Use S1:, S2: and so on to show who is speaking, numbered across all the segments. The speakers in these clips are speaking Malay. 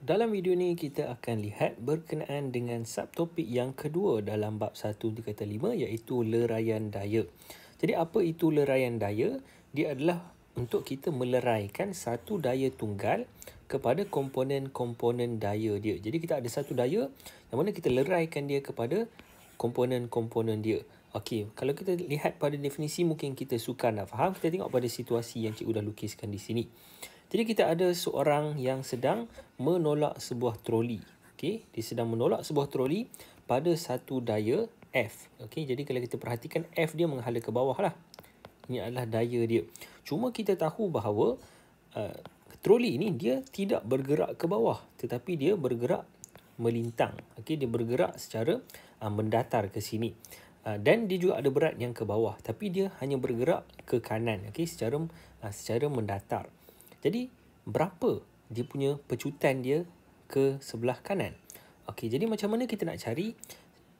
S1: Dalam video ni kita akan lihat berkenaan dengan subtopik yang kedua dalam bab 1.3.5 iaitu leraian daya. Jadi apa itu leraian daya? Dia adalah untuk kita meleraikan satu daya tunggal kepada komponen-komponen daya dia. Jadi kita ada satu daya yang mana kita leraikan dia kepada komponen-komponen dia. Okey, kalau kita lihat pada definisi mungkin kita suka nak faham. Kita tengok pada situasi yang cikgu dah lukiskan di sini. Jadi kita ada seorang yang sedang menolak sebuah troli. Okey, dia sedang menolak sebuah troli pada satu daya F. Okey, jadi kalau kita perhatikan F dia menghala ke bawah lah. Ini adalah daya dia. Cuma kita tahu bahawa uh, troli ini dia tidak bergerak ke bawah. Tetapi dia bergerak melintang. Okey, dia bergerak secara uh, mendatar ke sini. Ah, dan dia juga ada berat yang ke bawah tapi dia hanya bergerak ke kanan okey secara uh, secara mendatar jadi berapa dia punya pecutan dia ke sebelah kanan okey jadi macam mana kita nak cari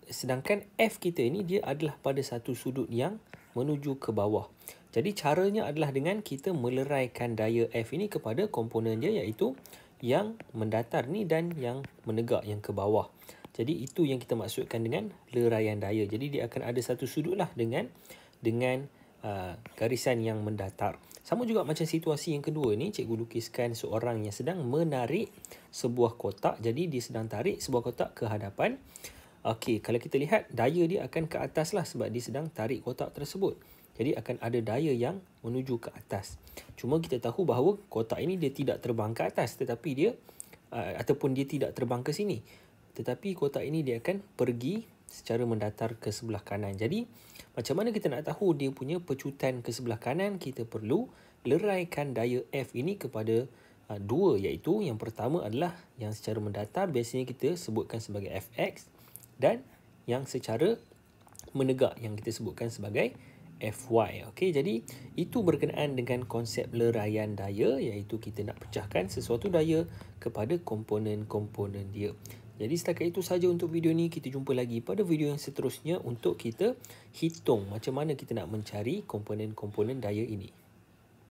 S1: sedangkan f kita ini dia adalah pada satu sudut yang menuju ke bawah jadi caranya adalah dengan kita meleraikan daya f ini kepada komponen dia iaitu yang mendatar ni dan yang menegak yang ke bawah jadi itu yang kita maksudkan dengan leraian daya. Jadi dia akan ada satu sudut lah dengan dengan uh, garisan yang mendatar. Sama juga macam situasi yang kedua ni, cikgu lukiskan seorang yang sedang menarik sebuah kotak. Jadi dia sedang tarik sebuah kotak ke hadapan. Okey, kalau kita lihat daya dia akan ke atas lah sebab dia sedang tarik kotak tersebut. Jadi akan ada daya yang menuju ke atas. Cuma kita tahu bahawa kotak ini dia tidak terbang ke atas tetapi dia uh, ataupun dia tidak terbang ke sini tetapi kotak ini dia akan pergi secara mendatar ke sebelah kanan. Jadi, macam mana kita nak tahu dia punya pecutan ke sebelah kanan? Kita perlu leraikan daya F ini kepada uh, dua iaitu yang pertama adalah yang secara mendatar biasanya kita sebutkan sebagai Fx dan yang secara menegak yang kita sebutkan sebagai Fy. Okay, jadi, itu berkenaan dengan konsep leraian daya iaitu kita nak pecahkan sesuatu daya kepada komponen-komponen dia. Jadi setakat itu saja untuk video ni. Kita jumpa lagi pada video yang seterusnya untuk kita hitung macam mana kita nak mencari komponen-komponen daya ini.